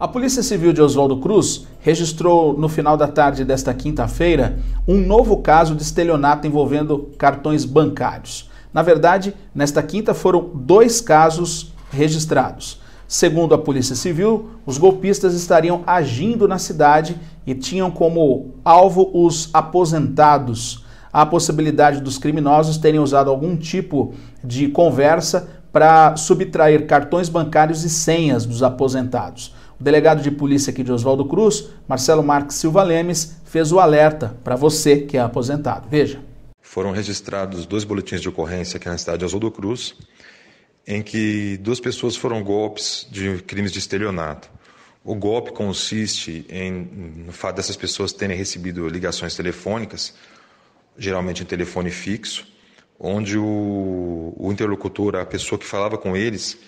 A Polícia Civil de Oswaldo Cruz registrou no final da tarde desta quinta-feira um novo caso de estelionato envolvendo cartões bancários. Na verdade, nesta quinta foram dois casos registrados. Segundo a Polícia Civil, os golpistas estariam agindo na cidade e tinham como alvo os aposentados a possibilidade dos criminosos terem usado algum tipo de conversa para subtrair cartões bancários e senhas dos aposentados. O delegado de polícia aqui de Oswaldo Cruz, Marcelo Marques Silva Lemes, fez o alerta para você que é aposentado. Veja. Foram registrados dois boletins de ocorrência aqui na cidade de Oswaldo Cruz, em que duas pessoas foram golpes de crimes de estelionato. O golpe consiste em, no fato dessas pessoas terem recebido ligações telefônicas geralmente em telefone fixo, onde o, o interlocutor, a pessoa que falava com eles,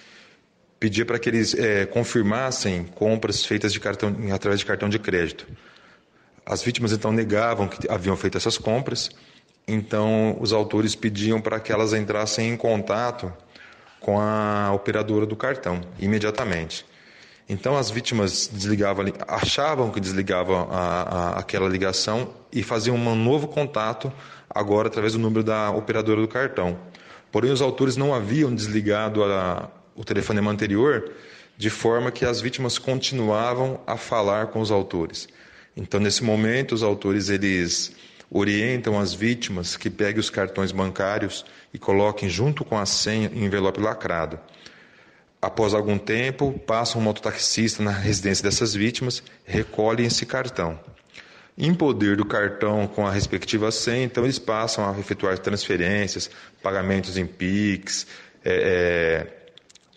pedia para que eles é, confirmassem compras feitas de cartão, através de cartão de crédito. As vítimas então negavam que haviam feito essas compras, então os autores pediam para que elas entrassem em contato com a operadora do cartão imediatamente. Então as vítimas desligavam, achavam que desligavam a, a, aquela ligação e faziam um novo contato agora através do número da operadora do cartão. Porém os autores não haviam desligado a, o telefonema anterior de forma que as vítimas continuavam a falar com os autores. Então nesse momento os autores eles orientam as vítimas que peguem os cartões bancários e coloquem junto com a senha em envelope lacrado. Após algum tempo, passa um mototaxista na residência dessas vítimas, recolhe esse cartão. Em poder do cartão com a respectiva senha, então eles passam a efetuar transferências, pagamentos em PIX, é, é,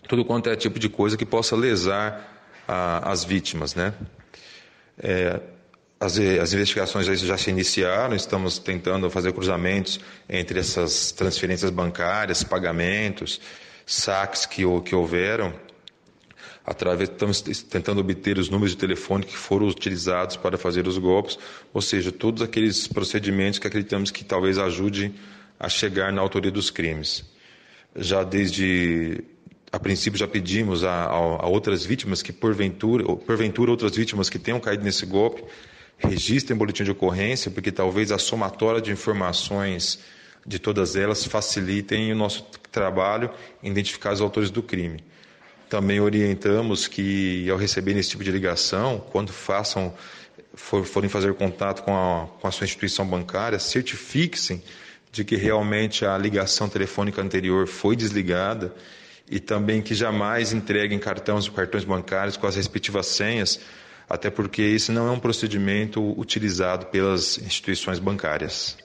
tudo quanto é tipo de coisa que possa lesar a, as vítimas. Né? É, as, as, investigações já, já, se iniciaram, estamos tentando fazer cruzamentos entre essas transferências bancárias, pagamentos, saques que, que houveram, através estamos tentando obter os números de telefone que foram utilizados para fazer os golpes, ou seja, todos aqueles procedimentos que acreditamos que talvez ajude a chegar na autoria dos crimes. Já desde a princípio já pedimos a, a, a outras vítimas que porventura, ou, porventura outras vítimas que tenham caído nesse golpe, registrem boletim de ocorrência, porque talvez a somatória de informações de todas elas facilitem o nosso trabalho em identificar os autores do crime. Também orientamos que, ao receberem esse tipo de ligação, quando façam, for, forem fazer contato com a, com a sua instituição bancária, certifiquem de que realmente a ligação telefônica anterior foi desligada e também que jamais entreguem cartões ou cartões bancários com as respectivas senhas, até porque esse não é um procedimento utilizado pelas instituições bancárias.